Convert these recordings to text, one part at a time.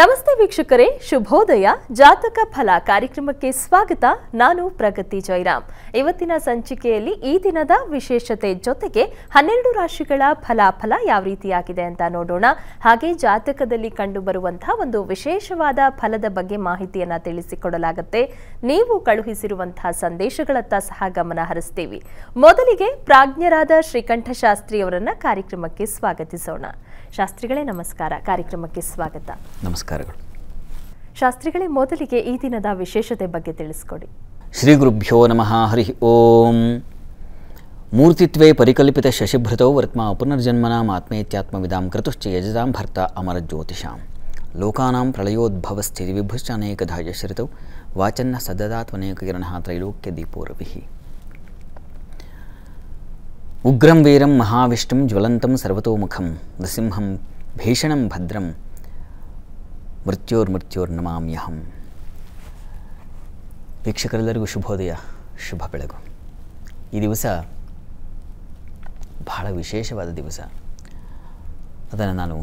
ನಮಸ್ತೆ ವೀಕ್ಷಕರೇ ಶುಭೋದಯ ಜಾತಕ ಫಲ ಕಾರ್ಯಕ್ರಮಕ್ಕೆ ಸ್ವಾಗತ ನಾನು ಪ್ರಗತಿ ಜೈರಾಮ್ ಇವತ್ತಿನ ಸಂಚಿಕೆಯಲ್ಲಿ ಈ ದಿನದ ವಿಶೇಷತೆ ಜೊತೆಗೆ ಹನ್ನೆರಡು ರಾಶಿಗಳ ಫಲಾಫಲ ಯಾವ ರೀತಿಯಾಗಿದೆ ಅಂತ ನೋಡೋಣ ಹಾಗೆ ಜಾತಕದಲ್ಲಿ ಬರುವಂತಹ ಒಂದು ವಿಶೇಷವಾದ ಫಲದ ಬಗ್ಗೆ ಮಾಹಿತಿಯನ್ನ ತಿಳಿಸಿಕೊಡಲಾಗುತ್ತೆ ನೀವು ಕಳುಹಿಸಿರುವಂತಹ ಸಂದೇಶಗಳತ್ತ ಸಹ ಗಮನ ಹರಿಸ್ತೀವಿ ಮೊದಲಿಗೆ ಪ್ರಾಜ್ಞರಾದ ಶ್ರೀಕಂಠಶಾಸ್ತ್ರಿಯವರನ್ನ ಕಾರ್ಯಕ್ರಮಕ್ಕೆ ಸ್ವಾಗತಿಸೋಣ ಶಾಸ್ತ್ರಿಗಳೇ ನಮಸ್ಕಾರ ಕಾರ್ಯಕ್ರಮಕ್ಕೆ ಸ್ವಾಗತ ನಮಸ್ಕಾರಗಳು ಶಾಸ್ತ್ರಿಗಳೇ ಮೊದಲಿಗೆ ಈ ದಿನದ ವಿಶೇಷತೆ ಬಗ್ಗೆ ತಿಳಿಸ್ಕೊಡಿ ಶ್ರೀ ಗುರುಭ್ಯೋ ನಮಃ ಹರಿ ಓಂ ಮೂರ್ತಿತ್ವೇ ಪರಿಕಲ್ಪಿತ ಶಶಿಭೃತೌ ವರ್ತ್ಮ ಪುನರ್ಜನ್ಮನಾಂ ಆತ್ಮೇತ್ಯಾತ್ಮವಿದಾಂ ಕೃತುಶ್ಚ ಯಜತಾಂ ಭರ್ತ ಜ್ಯೋತಿಷಾಂ ಲೋಕಾನಾಂ ಪ್ರಳಯೋದ್ಭವಸ್ಥಿತಿ ವಿಭುಶ್ಚ ಅನೇಕಧ ಯಶರಿತೌ ವಾಚನ್ನ ಸದದಾತ್ಮನೇಕ ಕಿರಣಃ ತ್ರೈಲೋಕ್ಯ ದೀಪೋರವಿಹಿ ಉಗ್ರಂ ఉగ్రం ಜ್ವಲಂತಂ ಸರ್ವತೋಮುಖಂ ನೃಸಿಂಹಂ ಭೀಷಣಂ ಭದ್ರಂ ಮೃತ್ಯೋರ್ ಮೃತ್ಯೋರ್ ನಮಾಮ್ಯಹಂ ವೀಕ್ಷಕರೆಲ್ಲರಿಗೂ ಶುಭೋದಯ ಶುಭ ಬೆಳಗು ಈ ದಿವಸ ಬಹಳ ವಿಶೇಷವಾದ ದಿವಸ ಅದನ್ನು ನಾನು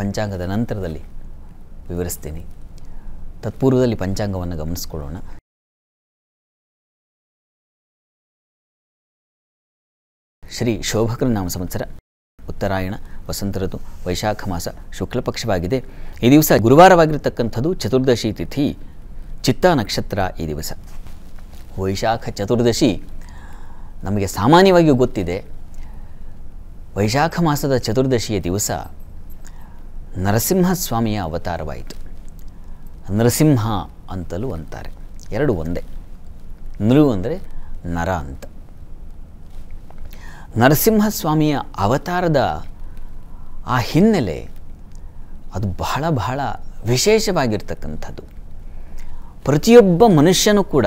ಪಂಚಾಂಗದ ನಂತರದಲ್ಲಿ ವಿವರಿಸ್ತೀನಿ ತತ್ಪೂರ್ವದಲ್ಲಿ ಪಂಚಾಂಗವನ್ನು ಗಮನಿಸ್ಕೊಳ್ಳೋಣ ಶ್ರೀ ನಾಮ ಸಂವತ್ಸರ ಉತ್ತರಾಯಣ ವಸಂತ ಋತು ವೈಶಾಖ ಮಾಸ ಶುಕ್ಲಪಕ್ಷವಾಗಿದೆ ಈ ದಿವಸ ಗುರುವಾರವಾಗಿರತಕ್ಕಂಥದ್ದು ಚತುರ್ದಶಿ ತಿಥಿ ಚಿತ್ತ ನಕ್ಷತ್ರ ಈ ದಿವಸ ವೈಶಾಖ ಚತುರ್ದಶಿ ನಮಗೆ ಸಾಮಾನ್ಯವಾಗಿಯೂ ಗೊತ್ತಿದೆ ವೈಶಾಖ ಮಾಸದ ಚತುರ್ದಶಿಯ ದಿವಸ ನರಸಿಂಹಸ್ವಾಮಿಯ ಅವತಾರವಾಯಿತು ನರಸಿಂಹ ಅಂತಲೂ ಅಂತಾರೆ ಎರಡು ಒಂದೇ ನೃ ಅಂದರೆ ನರ ಅಂತ ನರಸಿಂಹಸ್ವಾಮಿಯ ಅವತಾರದ ಆ ಹಿನ್ನೆಲೆ ಅದು ಬಹಳ ಬಹಳ ವಿಶೇಷವಾಗಿರ್ತಕ್ಕಂಥದ್ದು ಪ್ರತಿಯೊಬ್ಬ ಮನುಷ್ಯನೂ ಕೂಡ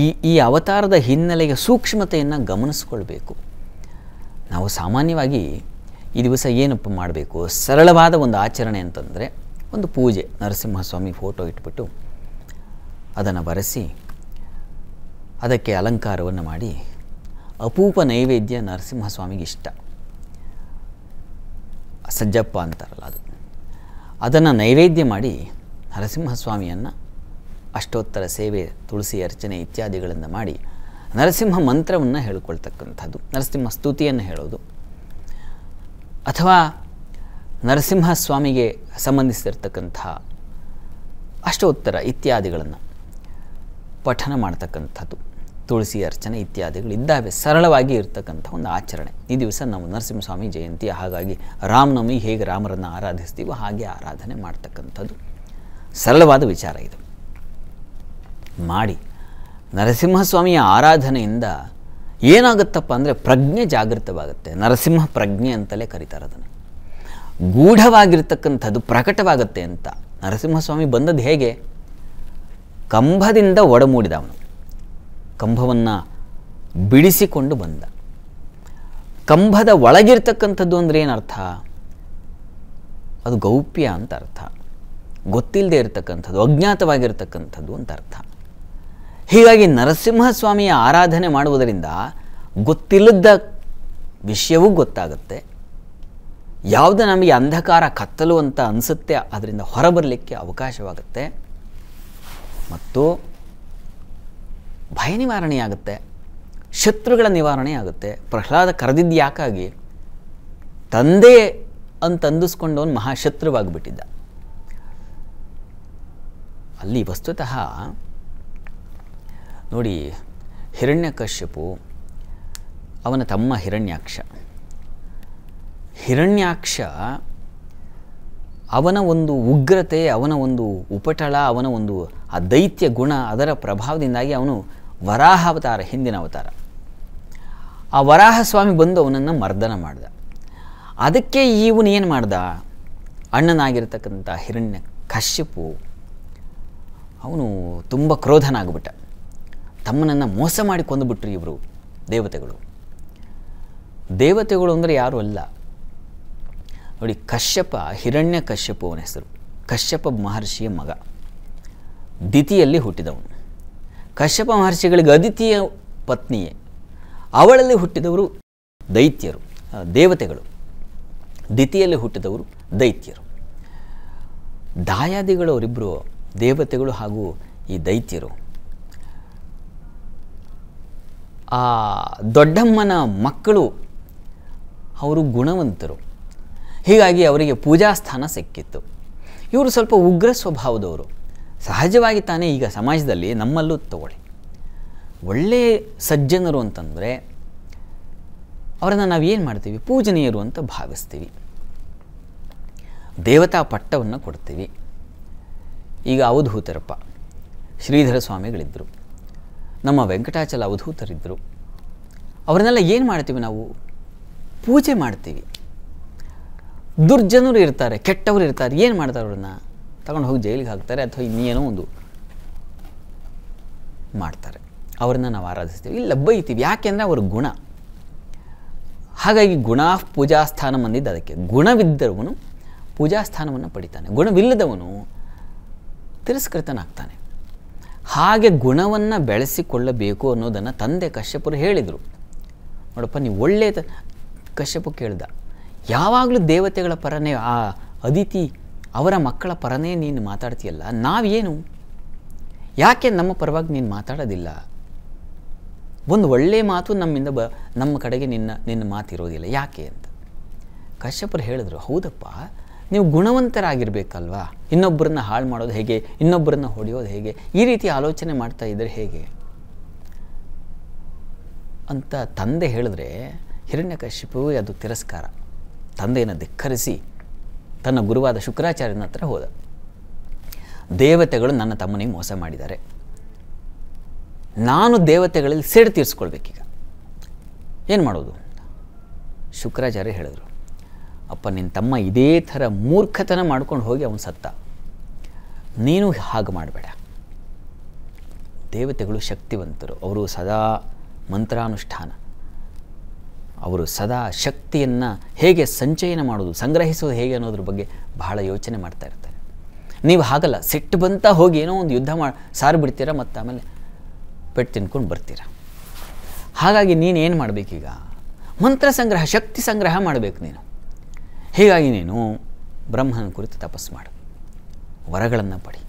ಈ ಈ ಅವತಾರದ ಹಿನ್ನೆಲೆಯ ಸೂಕ್ಷ್ಮತೆಯನ್ನು ಗಮನಿಸ್ಕೊಳ್ಬೇಕು ನಾವು ಸಾಮಾನ್ಯವಾಗಿ ಈ ದಿವಸ ಏನಪ್ಪ ಮಾಡಬೇಕು ಸರಳವಾದ ಒಂದು ಆಚರಣೆ ಅಂತಂದರೆ ಒಂದು ಪೂಜೆ ನರಸಿಂಹಸ್ವಾಮಿ ಫೋಟೋ ಇಟ್ಬಿಟ್ಟು ಅದನ್ನು ಬರೆಸಿ ಅದಕ್ಕೆ ಅಲಂಕಾರವನ್ನು ಮಾಡಿ ಅಪೂಪ ನೈವೇದ್ಯ ನರಸಿಂಹಸ್ವಾಮಿಗೆ ಇಷ್ಟ ಸಜ್ಜಪ್ಪ ಅಂತಾರಲ್ಲ ಅದು ಅದನ್ನು ನೈವೇದ್ಯ ಮಾಡಿ ನರಸಿಂಹಸ್ವಾಮಿಯನ್ನು ಅಷ್ಟೋತ್ತರ ಸೇವೆ ತುಳಸಿ ಅರ್ಚನೆ ಇತ್ಯಾದಿಗಳನ್ನು ಮಾಡಿ ನರಸಿಂಹ ಮಂತ್ರವನ್ನು ಹೇಳ್ಕೊಳ್ತಕ್ಕಂಥದ್ದು ನರಸಿಂಹ ಸ್ತುತಿಯನ್ನು ಹೇಳೋದು ಅಥವಾ ನರಸಿಂಹ ಸಂಬಂಧಿಸಿರ್ತಕ್ಕಂಥ ಅಷ್ಟೋತ್ತರ ಇತ್ಯಾದಿಗಳನ್ನು ಪಠನ ಮಾಡ್ತಕ್ಕಂಥದ್ದು ತುಳಸಿ ಅರ್ಚನೆ ಇತ್ಯಾದಿಗಳು ಇದ್ದಾವೆ ಸರಳವಾಗಿ ಇರ್ತಕ್ಕಂಥ ಒಂದು ಆಚರಣೆ ಈ ದಿವಸ ನಾವು ನರಸಿಂಹಸ್ವಾಮಿ ಜಯಂತಿ ಹಾಗಾಗಿ ರಾಮನವಮಿ ಹೇಗೆ ರಾಮರನ್ನು ಆರಾಧಿಸ್ತೀವೋ ಹಾಗೆ ಆರಾಧನೆ ಮಾಡ್ತಕ್ಕಂಥದ್ದು ಸರಳವಾದ ವಿಚಾರ ಇದು ಮಾಡಿ ನರಸಿಂಹಸ್ವಾಮಿಯ ಆರಾಧನೆಯಿಂದ ಏನಾಗುತ್ತಪ್ಪ ಅಂದರೆ ಪ್ರಜ್ಞೆ ಜಾಗೃತವಾಗುತ್ತೆ ನರಸಿಂಹ ಪ್ರಜ್ಞೆ ಅಂತಲೇ ಕರೀತಾರೆ ಅದನ್ನು ಗೂಢವಾಗಿರ್ತಕ್ಕಂಥದ್ದು ಪ್ರಕಟವಾಗುತ್ತೆ ಅಂತ ನರಸಿಂಹಸ್ವಾಮಿ ಬಂದದ್ದು ಹೇಗೆ ಕಂಭದಿಂದ ಒಡಮೂಡಿದವನು ಕಂಬವನ್ನು ಬಿಡಿಸಿಕೊಂಡು ಬಂದ ಕಂಬದ ಒಳಗಿರ್ತಕ್ಕಂಥದ್ದು ಅಂದರೆ ಏನರ್ಥ ಅರ್ಥ ಅದು ಗೌಪ್ಯ ಅಂತ ಅರ್ಥ ಗೊತ್ತಿಲ್ಲದೆ ಇರತಕ್ಕಂಥದ್ದು ಅಜ್ಞಾತವಾಗಿರ್ತಕ್ಕಂಥದ್ದು ಅಂತ ಅರ್ಥ ಹೀಗಾಗಿ ನರಸಿಂಹಸ್ವಾಮಿಯ ಆರಾಧನೆ ಮಾಡುವುದರಿಂದ ಗೊತ್ತಿಲ್ಲದ ವಿಷಯವೂ ಗೊತ್ತಾಗುತ್ತೆ ಯಾವುದು ನಮಗೆ ಅಂಧಕಾರ ಕತ್ತಲು ಅಂತ ಅನಿಸುತ್ತೆ ಅದರಿಂದ ಹೊರಬರಲಿಕ್ಕೆ ಅವಕಾಶವಾಗುತ್ತೆ ಮತ್ತು ಭಯ ನಿವಾರಣೆಯಾಗುತ್ತೆ ಶತ್ರುಗಳ ನಿವಾರಣೆ ಆಗುತ್ತೆ ಪ್ರಹ್ಲಾದ ಕರೆದಿದ್ದು ಯಾಕಾಗಿ ತಂದೆ ಅಂತ ಅಂತಂದಿಸ್ಕೊಂಡವನು ಮಹಾಶತ್ರುವಾಗಿಬಿಟ್ಟಿದ್ದ ಅಲ್ಲಿ ವಸ್ತುತಃ ನೋಡಿ ಹಿರಣ್ಯಕಶ್ಯಪು ಅವನ ತಮ್ಮ ಹಿರಣ್ಯಾಕ್ಷ ಹಿರಣ್ಯಾಕ್ಷ ಅವನ ಒಂದು ಉಗ್ರತೆ ಅವನ ಒಂದು ಉಪಟಳ ಅವನ ಒಂದು ಆ ದೈತ್ಯ ಗುಣ ಅದರ ಪ್ರಭಾವದಿಂದಾಗಿ ಅವನು ವರಾಹ ಅವತಾರ ಹಿಂದಿನ ಅವತಾರ ಆ ವರಾಹ ಸ್ವಾಮಿ ಬಂದು ಅವನನ್ನು ಮರ್ದನ ಮಾಡಿದ ಅದಕ್ಕೆ ಇವನು ಏನು ಮಾಡ್ದ ಅಣ್ಣನಾಗಿರ್ತಕ್ಕಂಥ ಹಿರಣ್ಯ ಕಶ್ಯಪು ಅವನು ತುಂಬ ಕ್ರೋಧನಾಗ್ಬಿಟ್ಟ ತಮ್ಮನನ್ನು ಮೋಸ ಮಾಡಿ ಕೊಂದುಬಿಟ್ರು ಇವರು ದೇವತೆಗಳು ದೇವತೆಗಳು ಅಂದರೆ ಯಾರೂ ಅಲ್ಲ ನೋಡಿ ಕಶ್ಯಪ ಹಿರಣ್ಯ ಕಶ್ಯಪು ಅವನ ಹೆಸರು ಕಶ್ಯಪ ಮಹರ್ಷಿಯ ಮಗ ದಿತಿಯಲ್ಲಿ ಹುಟ್ಟಿದವನು ಕಶ್ಯಪ ಮಹರ್ಷಿಗಳಿಗೆ ಅದಿತಿಯ ಪತ್ನಿಯೇ ಅವಳಲ್ಲಿ ಹುಟ್ಟಿದವರು ದೈತ್ಯರು ದೇವತೆಗಳು ದಿತಿಯಲ್ಲಿ ಹುಟ್ಟಿದವರು ದೈತ್ಯರು ದಾಯಾದಿಗಳು ಅವರಿಬ್ಬರು ದೇವತೆಗಳು ಹಾಗೂ ಈ ದೈತ್ಯರು ಆ ದೊಡ್ಡಮ್ಮನ ಮಕ್ಕಳು ಅವರು ಗುಣವಂತರು ಹೀಗಾಗಿ ಅವರಿಗೆ ಪೂಜಾ ಸ್ಥಾನ ಸಿಕ್ಕಿತ್ತು ಇವರು ಸ್ವಲ್ಪ ಉಗ್ರ ಸ್ವಭಾವದವರು ಸಹಜವಾಗಿ ತಾನೇ ಈಗ ಸಮಾಜದಲ್ಲಿ ನಮ್ಮಲ್ಲೂ ತಗೊಳ್ಳಿ ಒಳ್ಳೆಯ ಸಜ್ಜನರು ಅಂತಂದರೆ ಅವರನ್ನು ನಾವು ಏನು ಮಾಡ್ತೀವಿ ಪೂಜನೀಯರು ಅಂತ ಭಾವಿಸ್ತೀವಿ ದೇವತಾ ಪಟ್ಟವನ್ನು ಕೊಡ್ತೀವಿ ಈಗ ಅವಧೂತರಪ್ಪ ಶ್ರೀಧರ ಸ್ವಾಮಿಗಳಿದ್ದರು ನಮ್ಮ ವೆಂಕಟಾಚಲ ಅವಧೂತರಿದ್ದರು ಅವರನ್ನೆಲ್ಲ ಏನು ಮಾಡ್ತೀವಿ ನಾವು ಪೂಜೆ ಮಾಡ್ತೀವಿ ದುರ್ಜನರು ಇರ್ತಾರೆ ಕೆಟ್ಟವರು ಇರ್ತಾರೆ ಏನು ಮಾಡ್ತಾರೆ ಅವ್ರನ್ನ ತಗೊಂಡು ಹೋಗಿ ಜೈಲಿಗೆ ಹಾಕ್ತಾರೆ ಅಥವಾ ಇನ್ನೇನೋ ಒಂದು ಮಾಡ್ತಾರೆ ಅವ್ರನ್ನ ನಾವು ಆರಾಧಿಸ್ತೀವಿ ಇಲ್ಲ ಬೈತೀವಿ ಯಾಕೆಂದರೆ ಅವ್ರ ಗುಣ ಹಾಗಾಗಿ ಗುಣ ಪೂಜಾ ಸ್ಥಾನ ಬಂದಿದ್ದು ಅದಕ್ಕೆ ಗುಣವಿದ್ದವನು ಪೂಜಾ ಸ್ಥಾನವನ್ನು ಪಡಿತಾನೆ ಗುಣವಿಲ್ಲದವನು ತಿರಸ್ಕೃತನಾಗ್ತಾನೆ ಹಾಗೆ ಗುಣವನ್ನು ಬೆಳೆಸಿಕೊಳ್ಳಬೇಕು ಅನ್ನೋದನ್ನು ತಂದೆ ಕಶ್ಯಪರು ಹೇಳಿದರು ನೋಡಪ್ಪ ನೀವು ಒಳ್ಳೆಯ ಕಶ್ಯಪ ಕೇಳಿದ ಯಾವಾಗಲೂ ದೇವತೆಗಳ ಪರನೇ ಆ ಅದಿತಿ ಅವರ ಮಕ್ಕಳ ಪರನೇ ನೀನು ಮಾತಾಡ್ತೀಯಲ್ಲ ನಾವೇನು ಯಾಕೆ ನಮ್ಮ ಪರವಾಗಿ ನೀನು ಮಾತಾಡೋದಿಲ್ಲ ಒಂದು ಒಳ್ಳೆಯ ಮಾತು ನಮ್ಮಿಂದ ಬ ನಮ್ಮ ಕಡೆಗೆ ನಿನ್ನ ನಿನ್ನ ಮಾತಿರೋದಿಲ್ಲ ಯಾಕೆ ಅಂತ ಕಶ್ಯಪರು ಹೇಳಿದ್ರು ಹೌದಪ್ಪ ನೀವು ಗುಣವಂತರಾಗಿರ್ಬೇಕಲ್ವಾ ಇನ್ನೊಬ್ಬರನ್ನ ಹಾಳು ಮಾಡೋದು ಹೇಗೆ ಇನ್ನೊಬ್ಬರನ್ನ ಹೊಡೆಯೋದು ಹೇಗೆ ಈ ರೀತಿ ಆಲೋಚನೆ ಮಾಡ್ತಾ ಇದ್ದರೆ ಹೇಗೆ ಅಂತ ತಂದೆ ಹೇಳಿದ್ರೆ ಹಿರಣ್ಯಕಶಿಪು ಅದು ತಿರಸ್ಕಾರ ತಂದೆಯನ್ನು ಧಿಕ್ಕರಿಸಿ ತನ್ನ ಗುರುವಾದ ಶುಕ್ರಾಚಾರ್ಯನ ಹತ್ರ ಹೋದ ದೇವತೆಗಳು ನನ್ನ ತಮ್ಮನಿಗೆ ಮೋಸ ಮಾಡಿದ್ದಾರೆ ನಾನು ದೇವತೆಗಳಲ್ಲಿ ಸೇಡ್ ತೀರಿಸ್ಕೊಳ್ಬೇಕೀಗ ಏನು ಮಾಡೋದು ಶುಕ್ರಾಚಾರ್ಯ ಹೇಳಿದರು ಅಪ್ಪ ನಿನ್ನ ತಮ್ಮ ಇದೇ ಥರ ಮೂರ್ಖತನ ಮಾಡ್ಕೊಂಡು ಹೋಗಿ ಅವನು ಸತ್ತ ನೀನು ಹಾಗೆ ಮಾಡಬೇಡ ದೇವತೆಗಳು ಶಕ್ತಿವಂತರು ಅವರು ಸದಾ ಮಂತ್ರಾನುಷ್ಠಾನ ಅವರು ಸದಾ ಶಕ್ತಿಯನ್ನು ಹೇಗೆ ಸಂಚಯನ ಮಾಡೋದು ಸಂಗ್ರಹಿಸೋದು ಹೇಗೆ ಅನ್ನೋದ್ರ ಬಗ್ಗೆ ಬಹಳ ಯೋಚನೆ ಮಾಡ್ತಾ ಇರ್ತಾರೆ ನೀವು ಹಾಗಲ್ಲ ಸಿಟ್ಟು ಬಂತ ಹೋಗಿ ಏನೋ ಒಂದು ಯುದ್ಧ ಮಾಡಿ ಸಾರು ಬಿಡ್ತೀರಾ ಮತ್ತು ಆಮೇಲೆ ಪೆಟ್ಟು ತಿನ್ಕೊಂಡು ಬರ್ತೀರ ಹಾಗಾಗಿ ನೀನು ಏನು ಮಾಡಬೇಕೀಗ ಮಂತ್ರ ಸಂಗ್ರಹ ಶಕ್ತಿ ಸಂಗ್ರಹ ಮಾಡಬೇಕು ನೀನು ಹೀಗಾಗಿ ನೀನು ಬ್ರಹ್ಮನ ಕುರಿತು ತಪಸ್ಸು ಮಾಡು ವರಗಳನ್ನು ಪಡಿ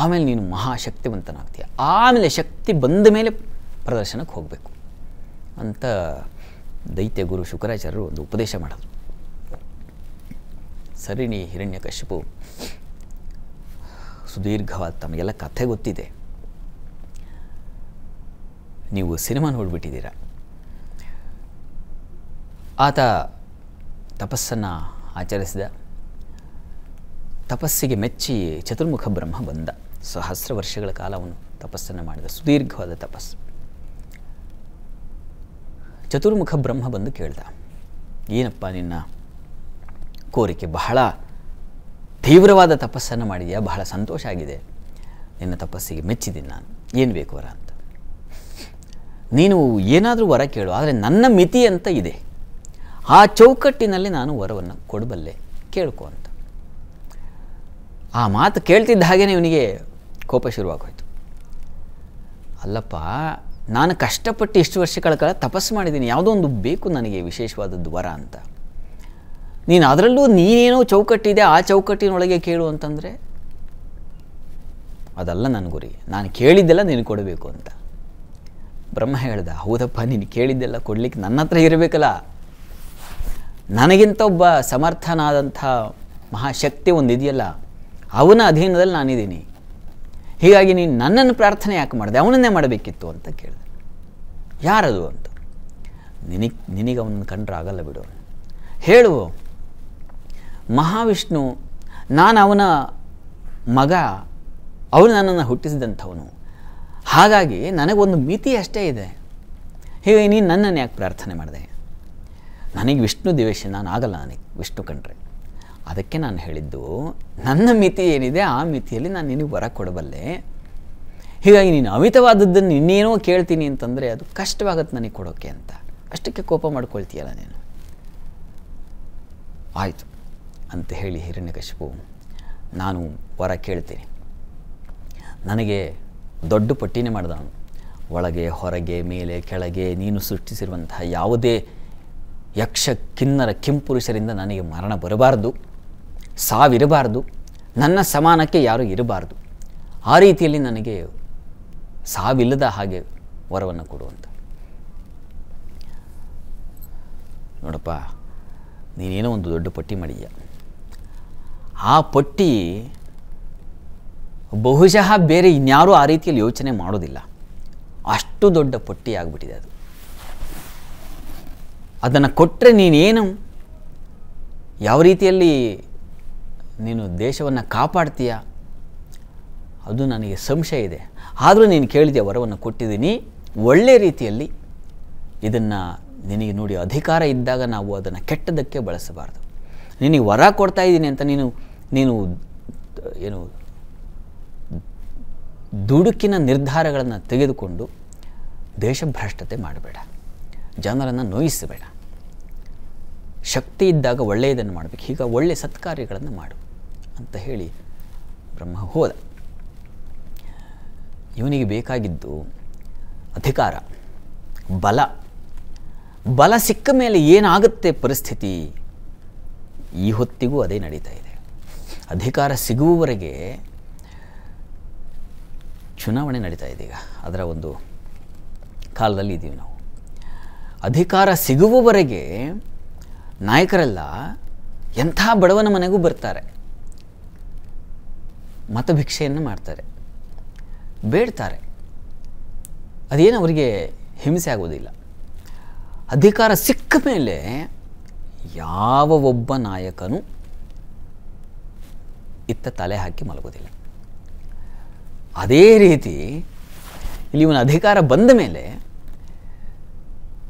ಆಮೇಲೆ ನೀನು ಮಹಾಶಕ್ತಿವಂತನಾಗ್ತೀಯ ಆಮೇಲೆ ಶಕ್ತಿ ಬಂದ ಮೇಲೆ ಪ್ರದರ್ಶನಕ್ಕೆ ಹೋಗಬೇಕು ಅಂತ ದೈತ್ಯ ಗುರು ಶುಕರಾಚಾರ್ಯರು ಒಂದು ಉಪದೇಶ ಸರಿ ಸರಿಣಿ ಹಿರಣ್ಯ ಕಶ್ಯಪು ಸುದೀರ್ಘವಾದ ತಮಗೆಲ್ಲ ಕಥೆ ಗೊತ್ತಿದೆ ನೀವು ಸಿನಿಮಾ ನೋಡಿಬಿಟ್ಟಿದ್ದೀರ ಆತ ತಪಸ್ಸನ್ನು ಆಚರಿಸಿದ ತಪಸ್ಸಿಗೆ ಮೆಚ್ಚಿ ಚತುರ್ಮುಖ ಬ್ರಹ್ಮ ಬಂದ ಸಹಸ್ರ ವರ್ಷಗಳ ಕಾಲ ಅವನು ತಪಸ್ಸನ್ನು ಮಾಡಿದ ಸುದೀರ್ಘವಾದ ತಪಸ್ಸು ಚತುರ್ಮುಖ ಬ್ರಹ್ಮ ಬಂದು ಕೇಳ್ದ ಏನಪ್ಪ ನಿನ್ನ ಕೋರಿಕೆ ಬಹಳ ತೀವ್ರವಾದ ತಪಸ್ಸನ್ನು ಮಾಡಿದೆಯಾ ಬಹಳ ಸಂತೋಷ ಆಗಿದೆ ನಿನ್ನ ತಪಸ್ಸಿಗೆ ಮೆಚ್ಚಿದ್ದೀನಿ ನಾನು ಏನು ಬೇಕು ವರ ಅಂತ ನೀನು ಏನಾದರೂ ವರ ಕೇಳು ಆದರೆ ನನ್ನ ಮಿತಿ ಅಂತ ಇದೆ ಆ ಚೌಕಟ್ಟಿನಲ್ಲಿ ನಾನು ವರವನ್ನು ಕೊಡಬಲ್ಲೆ ಕೇಳ್ಕೊ ಅಂತ ಆ ಮಾತು ಕೇಳ್ತಿದ್ದ ಹಾಗೇ ಇವನಿಗೆ ಕೋಪ ಶುರುವಾಗೋಯ್ತು ಅಲ್ಲಪ್ಪ ನಾನು ಕಷ್ಟಪಟ್ಟು ಇಷ್ಟು ವರ್ಷಗಳ ಕಾಲ ತಪಸ್ಸು ಮಾಡಿದ್ದೀನಿ ಯಾವುದೋ ಒಂದು ಬೇಕು ನನಗೆ ವಿಶೇಷವಾದ ವರ ಅಂತ ನೀನು ಅದರಲ್ಲೂ ನೀನೇನೋ ಚೌಕಟ್ಟಿದೆ ಆ ಚೌಕಟ್ಟಿನೊಳಗೆ ಕೇಳು ಅಂತಂದರೆ ಅದಲ್ಲ ನನ್ನ ಗುರಿ ನಾನು ಕೇಳಿದ್ದೆಲ್ಲ ನೀನು ಕೊಡಬೇಕು ಅಂತ ಬ್ರಹ್ಮ ಹೇಳ್ದೆ ಹೌದಪ್ಪ ನೀನು ಕೇಳಿದ್ದೆಲ್ಲ ಕೊಡಲಿಕ್ಕೆ ನನ್ನ ಹತ್ರ ಇರಬೇಕಲ್ಲ ನನಗಿಂತ ಒಬ್ಬ ಸಮರ್ಥನಾದಂಥ ಮಹಾಶಕ್ತಿ ಒಂದಿದೆಯಲ್ಲ ಅವನ ಅಧೀನದಲ್ಲಿ ನಾನಿದ್ದೀನಿ ಹೀಗಾಗಿ ನೀನು ನನ್ನನ್ನು ಪ್ರಾರ್ಥನೆ ಯಾಕೆ ಮಾಡಿದೆ ಅವನನ್ನೇ ಮಾಡಬೇಕಿತ್ತು ಅಂತ ಕೇಳಿದೆ ಯಾರದು ಅಂತ ನಿನಗೆ ನಿನಗೆ ಅವನನ್ನು ಕಂಡ್ರೆ ಆಗಲ್ಲ ಬಿಡು ಹೇಳು ಮಹಾವಿಷ್ಣು ನಾನು ಅವನ ಮಗ ಅವನು ನನ್ನನ್ನು ಹುಟ್ಟಿಸಿದಂಥವನು ಹಾಗಾಗಿ ನನಗೊಂದು ಮಿತಿ ಅಷ್ಟೇ ಇದೆ ಹೀಗೆ ನೀನು ನನ್ನನ್ನು ಯಾಕೆ ಪ್ರಾರ್ಥನೆ ಮಾಡಿದೆ ನನಗೆ ವಿಷ್ಣು ದಿವೇಶ ನಾನು ಆಗಲ್ಲ ನನಗೆ ವಿಷ್ಣು ಕಂಡ್ರೆ ಅದಕ್ಕೆ ನಾನು ಹೇಳಿದ್ದು ನನ್ನ ಮಿತಿ ಏನಿದೆ ಆ ಮಿತಿಯಲ್ಲಿ ನಾನು ನಿನಗೆ ವರ ಕೊಡಬಲ್ಲೆ ಹೀಗಾಗಿ ನೀನು ಅಮಿತವಾದದ್ದನ್ನು ಇನ್ನೇನೋ ಕೇಳ್ತೀನಿ ಅಂತಂದರೆ ಅದು ಕಷ್ಟವಾಗತ್ತೆ ನನಗೆ ಕೊಡೋಕ್ಕೆ ಅಂತ ಅಷ್ಟಕ್ಕೆ ಕೋಪ ಮಾಡ್ಕೊಳ್ತೀಯಲ್ಲ ನೀನು ಆಯಿತು ಅಂತ ಹೇಳಿ ಹಿರಣ್ಯಕಶಿಪು ನಾನು ವರ ಕೇಳ್ತೀನಿ ನನಗೆ ದೊಡ್ಡ ಪಟ್ಟಿನೇ ಮಾಡಿದವನು ಒಳಗೆ ಹೊರಗೆ ಮೇಲೆ ಕೆಳಗೆ ನೀನು ಸೃಷ್ಟಿಸಿರುವಂತಹ ಯಾವುದೇ ಯಕ್ಷ ಕಿನ್ನರ ಕೆಂಪುರುಷರಿಂದ ನನಗೆ ಮರಣ ಬರಬಾರ್ದು ಸಾವಿರಬಾರ್ದು ನನ್ನ ಸಮಾನಕ್ಕೆ ಯಾರು ಇರಬಾರ್ದು ಆ ರೀತಿಯಲ್ಲಿ ನನಗೆ ಸಾವಿಲ್ಲದ ಹಾಗೆ ವರವನ್ನು ಕೊಡುವಂಥ ನೋಡಪ್ಪ ನೀನೇನೋ ಒಂದು ದೊಡ್ಡ ಪಟ್ಟಿ ಮಾಡಿದ್ಯ ಆ ಪಟ್ಟಿ ಬಹುಶಃ ಬೇರೆ ಇನ್ಯಾರೂ ಆ ರೀತಿಯಲ್ಲಿ ಯೋಚನೆ ಮಾಡೋದಿಲ್ಲ ಅಷ್ಟು ದೊಡ್ಡ ಪಟ್ಟಿ ಆಗಿಬಿಟ್ಟಿದೆ ಅದು ಅದನ್ನು ಕೊಟ್ಟರೆ ನೀನೇನು ಯಾವ ರೀತಿಯಲ್ಲಿ ನೀನು ದೇಶವನ್ನು ಕಾಪಾಡ್ತೀಯ ಅದು ನನಗೆ ಸಂಶಯ ಇದೆ ಆದರೂ ನೀನು ಕೇಳಿದೆ ವರವನ್ನು ಕೊಟ್ಟಿದ್ದೀನಿ ಒಳ್ಳೆ ರೀತಿಯಲ್ಲಿ ಇದನ್ನು ನಿನಗೆ ನೋಡಿ ಅಧಿಕಾರ ಇದ್ದಾಗ ನಾವು ಅದನ್ನು ಕೆಟ್ಟದಕ್ಕೆ ಬಳಸಬಾರ್ದು ನಿನಗೆ ವರ ಕೊಡ್ತಾ ಇದ್ದೀನಿ ಅಂತ ನೀನು ನೀನು ಏನು ದುಡುಕಿನ ನಿರ್ಧಾರಗಳನ್ನು ತೆಗೆದುಕೊಂಡು ದೇಶಭ್ರಷ್ಟತೆ ಮಾಡಬೇಡ ಜನರನ್ನು ನೋಯಿಸಬೇಡ ಶಕ್ತಿ ಇದ್ದಾಗ ಒಳ್ಳೆಯದನ್ನು ಮಾಡಬೇಕು ಈಗ ಒಳ್ಳೆಯ ಸತ್ಕಾರ್ಯಗಳನ್ನು ಮಾಡು ಅಂತ ಹೇಳಿ ಬ್ರಹ್ಮ ಹೋದ ಇವನಿಗೆ ಬೇಕಾಗಿದ್ದು ಅಧಿಕಾರ ಬಲ ಬಲ ಸಿಕ್ಕ ಮೇಲೆ ಏನಾಗುತ್ತೆ ಪರಿಸ್ಥಿತಿ ಈ ಹೊತ್ತಿಗೂ ಅದೇ ನಡೀತಾ ಇದೆ ಅಧಿಕಾರ ಸಿಗುವವರೆಗೆ ಚುನಾವಣೆ ನಡೀತಾ ಇದೆ ಈಗ ಅದರ ಒಂದು ಕಾಲದಲ್ಲಿ ಇದ್ದೀವಿ ನಾವು ಅಧಿಕಾರ ಸಿಗುವವರೆಗೆ ನಾಯಕರೆಲ್ಲ ಎಂಥ ಬಡವನ ಮನೆಗೂ ಬರ್ತಾರೆ ಮತಭಿಕ್ಷೆಯನ್ನು ಮಾಡ್ತಾರೆ ಬೇಡ್ತಾರೆ ಅದೇನು ಅವರಿಗೆ ಹಿಂಸೆ ಆಗೋದಿಲ್ಲ ಅಧಿಕಾರ ಸಿಕ್ಕ ಮೇಲೆ ಯಾವ ಒಬ್ಬ ನಾಯಕನೂ ಇತ್ತ ತಲೆ ಹಾಕಿ ಮಲಗೋದಿಲ್ಲ ಅದೇ ರೀತಿ ಇಲ್ಲಿ ಇವನ ಅಧಿಕಾರ ಬಂದ ಮೇಲೆ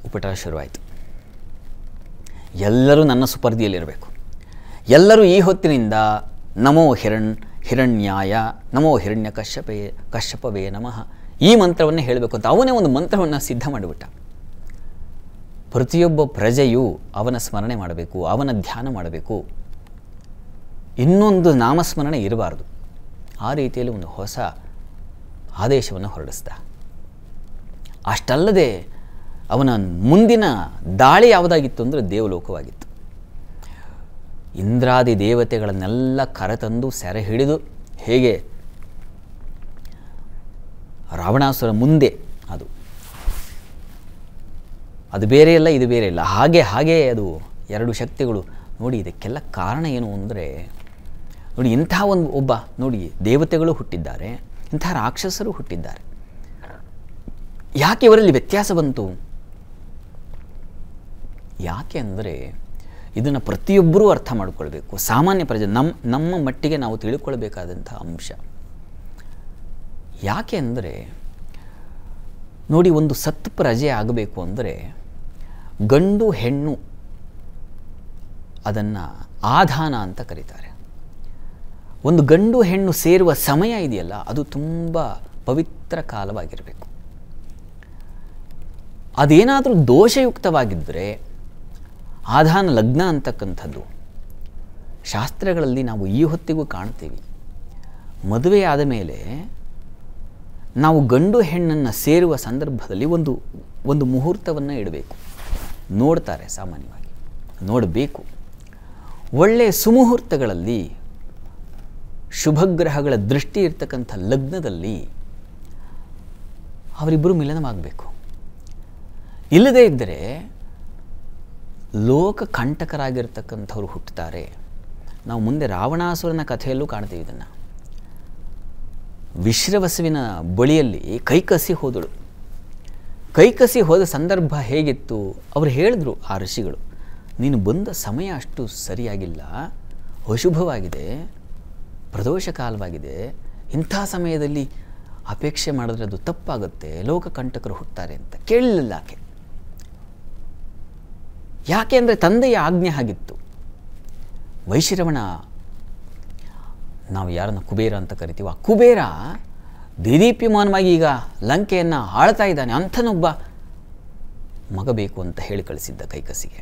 ಉಪಟಳ ಶುರುವಾಯಿತು ಎಲ್ಲರೂ ನನ್ನ ಸುಪರ್ದಿಯಲ್ಲಿರಬೇಕು ಎಲ್ಲರೂ ಈ ಹೊತ್ತಿನಿಂದ ನಮೋ ಹಿರಣ್ ಹಿರಣ್ಯಾಯ ನಮೋ ಹಿರಣ್ಯ ಕಶ್ಯಪೇ ಕಶ್ಯಪವೇ ನಮಃ ಈ ಮಂತ್ರವನ್ನೇ ಹೇಳಬೇಕು ಅಂತ ಅವನೇ ಒಂದು ಮಂತ್ರವನ್ನು ಸಿದ್ಧ ಮಾಡಿಬಿಟ್ಟ ಪ್ರತಿಯೊಬ್ಬ ಪ್ರಜೆಯು ಅವನ ಸ್ಮರಣೆ ಮಾಡಬೇಕು ಅವನ ಧ್ಯಾನ ಮಾಡಬೇಕು ಇನ್ನೊಂದು ನಾಮಸ್ಮರಣೆ ಇರಬಾರ್ದು ಆ ರೀತಿಯಲ್ಲಿ ಒಂದು ಹೊಸ ಆದೇಶವನ್ನು ಹೊರಡಿಸ್ದ ಅಷ್ಟಲ್ಲದೆ ಅವನ ಮುಂದಿನ ದಾಳಿ ಯಾವುದಾಗಿತ್ತು ಅಂದರೆ ದೇವಲೋಕವಾಗಿತ್ತು ಇಂದ್ರಾದಿ ದೇವತೆಗಳನ್ನೆಲ್ಲ ಕರೆತಂದು ಸೆರೆ ಹಿಡಿದು ಹೇಗೆ ರಾವಣಾಸುರ ಮುಂದೆ ಅದು ಅದು ಬೇರೆ ಇಲ್ಲ ಇದು ಬೇರೆ ಇಲ್ಲ ಹಾಗೆ ಹಾಗೆ ಅದು ಎರಡು ಶಕ್ತಿಗಳು ನೋಡಿ ಇದಕ್ಕೆಲ್ಲ ಕಾರಣ ಏನು ಅಂದರೆ ನೋಡಿ ಇಂಥ ಒಂದು ಒಬ್ಬ ನೋಡಿ ದೇವತೆಗಳು ಹುಟ್ಟಿದ್ದಾರೆ ಇಂಥ ರಾಕ್ಷಸರು ಹುಟ್ಟಿದ್ದಾರೆ ಯಾಕೆ ಇವರಲ್ಲಿ ವ್ಯತ್ಯಾಸ ಬಂತು ಯಾಕೆ ಅಂದರೆ ಇದನ್ನು ಪ್ರತಿಯೊಬ್ಬರೂ ಅರ್ಥ ಮಾಡಿಕೊಳ್ಬೇಕು ಸಾಮಾನ್ಯ ಪ್ರಜೆ ನಮ್ಮ ನಮ್ಮ ಮಟ್ಟಿಗೆ ನಾವು ತಿಳ್ಕೊಳ್ಬೇಕಾದಂಥ ಅಂಶ ಯಾಕೆ ಅಂದರೆ ನೋಡಿ ಒಂದು ಸತ್ ಪ್ರಜೆ ಆಗಬೇಕು ಅಂದರೆ ಗಂಡು ಹೆಣ್ಣು ಅದನ್ನು ಆಧಾನ ಅಂತ ಕರೀತಾರೆ ಒಂದು ಗಂಡು ಹೆಣ್ಣು ಸೇರುವ ಸಮಯ ಇದೆಯಲ್ಲ ಅದು ತುಂಬ ಪವಿತ್ರ ಕಾಲವಾಗಿರಬೇಕು ಅದೇನಾದರೂ ದೋಷಯುಕ್ತವಾಗಿದ್ದರೆ ಆಧಾನ ಲಗ್ನ ಅಂತಕ್ಕಂಥದ್ದು ಶಾಸ್ತ್ರಗಳಲ್ಲಿ ನಾವು ಈ ಹೊತ್ತಿಗೂ ಕಾಣ್ತೀವಿ ಆದ ಮೇಲೆ ನಾವು ಗಂಡು ಹೆಣ್ಣನ್ನು ಸೇರುವ ಸಂದರ್ಭದಲ್ಲಿ ಒಂದು ಒಂದು ಮುಹೂರ್ತವನ್ನು ಇಡಬೇಕು ನೋಡ್ತಾರೆ ಸಾಮಾನ್ಯವಾಗಿ ನೋಡಬೇಕು ಒಳ್ಳೆಯ ಸುಮುಹೂರ್ತಗಳಲ್ಲಿ ಶುಭಗ್ರಹಗಳ ದೃಷ್ಟಿ ಇರ್ತಕ್ಕಂಥ ಲಗ್ನದಲ್ಲಿ ಅವರಿಬ್ಬರು ಮಿಲನವಾಗಬೇಕು ಇಲ್ಲದೇ ಇದ್ದರೆ ಲೋಕ ಕಂಟಕರಾಗಿರ್ತಕ್ಕಂಥವ್ರು ಹುಟ್ಟುತ್ತಾರೆ ನಾವು ಮುಂದೆ ರಾವಣಾಸುರನ ಕಥೆಯಲ್ಲೂ ಕಾಣ್ತೀವಿ ಇದನ್ನು ವಿಶ್ರವಸುವಿನ ಬಳಿಯಲ್ಲಿ ಕೈಕಸಿ ಹೋದಳು ಕೈಕಸಿ ಹೋದ ಸಂದರ್ಭ ಹೇಗಿತ್ತು ಅವರು ಹೇಳಿದ್ರು ಆ ಋಷಿಗಳು ನೀನು ಬಂದ ಸಮಯ ಅಷ್ಟು ಸರಿಯಾಗಿಲ್ಲ ಅಶುಭವಾಗಿದೆ ಪ್ರದೋಷ ಕಾಲವಾಗಿದೆ ಇಂಥ ಸಮಯದಲ್ಲಿ ಅಪೇಕ್ಷೆ ಮಾಡಿದ್ರೆ ಅದು ತಪ್ಪಾಗುತ್ತೆ ಲೋಕ ಕಂಟಕರು ಹುಟ್ಟುತ್ತಾರೆ ಅಂತ ಕೇಳಲಿಲ್ಲ ಆಕೆ ಯಾಕೆ ಅಂದರೆ ತಂದೆಯ ಆಜ್ಞೆ ಆಗಿತ್ತು ವೈಶ್ರವಣ ನಾವು ಯಾರನ್ನು ಕುಬೇರ ಅಂತ ಆ ಕುಬೇರ ದೇದೀಪ್ಯಮಾನವಾಗಿ ಈಗ ಲಂಕೆಯನ್ನು ಆಳ್ತಾ ಇದ್ದಾನೆ ಅಂಥನೊಬ್ಬ ಮಗ ಬೇಕು ಅಂತ ಹೇಳಿ ಕಳಿಸಿದ್ದ ಕೈಕಸಿಗೆ